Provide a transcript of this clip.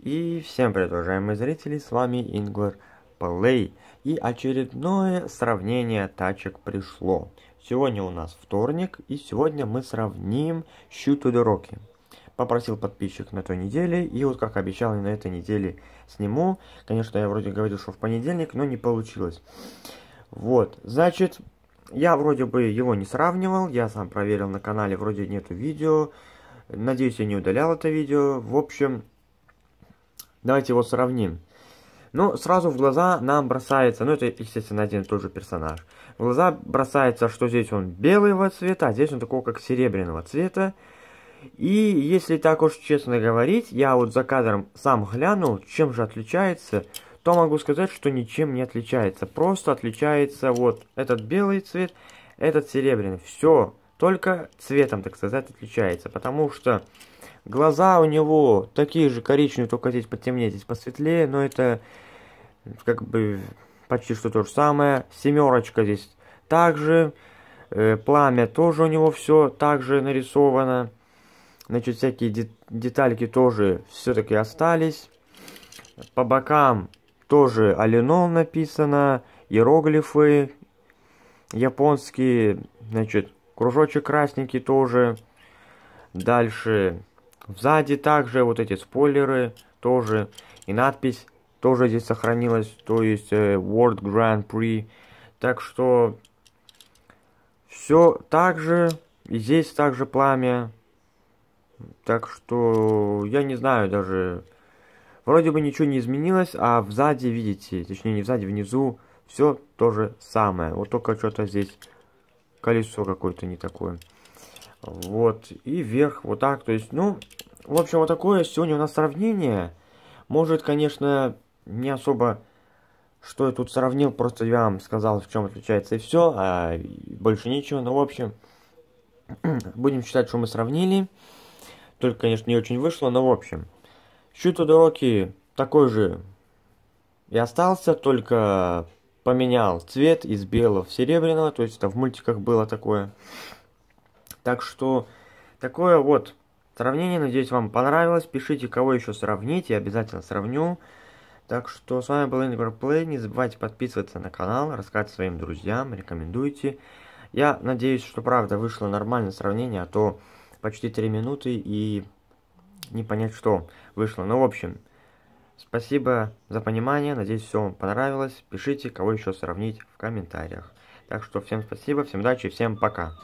И всем привет, уважаемые зрители, с вами Ингвар Плей. И очередное сравнение тачек пришло. Сегодня у нас вторник, и сегодня мы сравним Щиту Дороки. Попросил подписчик на той неделе, и вот как обещал, и на этой неделе сниму. Конечно, я вроде говорил, что в понедельник, но не получилось. Вот, значит, я вроде бы его не сравнивал, я сам проверил на канале, вроде нету видео. Надеюсь, я не удалял это видео. В общем, Давайте его сравним. Ну, сразу в глаза нам бросается, ну это, естественно, один и тот же персонаж. В глаза бросается, что здесь он белого цвета, а здесь он такого как серебряного цвета. И если так уж честно говорить, я вот за кадром сам глянул, чем же отличается, то могу сказать, что ничем не отличается. Просто отличается вот этот белый цвет, этот серебряный. Все. Только цветом, так сказать, отличается, потому что глаза у него такие же коричневые, только здесь потемнее, здесь посветлее, но это как бы почти что то же самое. Семерочка здесь также, э, пламя тоже у него все также нарисовано. Значит, всякие де детальки тоже все-таки остались. По бокам тоже Алинол написано, иероглифы японские, значит, Кружочек красненький тоже. Дальше сзади также вот эти спойлеры тоже. И надпись тоже здесь сохранилась, то есть э, World Grand Prix. Так что все так же. И здесь также пламя. Так что я не знаю даже. Вроде бы ничего не изменилось, а сзади, видите, точнее не сзади, внизу, все то же самое. Вот только что-то здесь колесо какое-то не такое. Вот, и вверх вот так, то есть, ну, в общем, вот такое сегодня у нас сравнение. Может, конечно, не особо, что я тут сравнил, просто я вам сказал, в чем отличается и все, а больше ничего, но, в общем, будем считать, что мы сравнили. Только, конечно, не очень вышло, но, в общем, счет уроки такой же и остался, только поменял цвет из белого в серебряного, то есть это в мультиках было такое. Так что такое вот сравнение, надеюсь, вам понравилось. Пишите, кого еще сравнить, я обязательно сравню. Так что с вами был Ингвар Плей, не забывайте подписываться на канал, рассказывать своим друзьям, рекомендуйте. Я надеюсь, что правда вышло нормальное сравнение, а то почти 3 минуты и не понять, что вышло. Ну, в общем, Спасибо за понимание, надеюсь, все вам понравилось. Пишите, кого еще сравнить в комментариях. Так что всем спасибо, всем удачи, всем пока.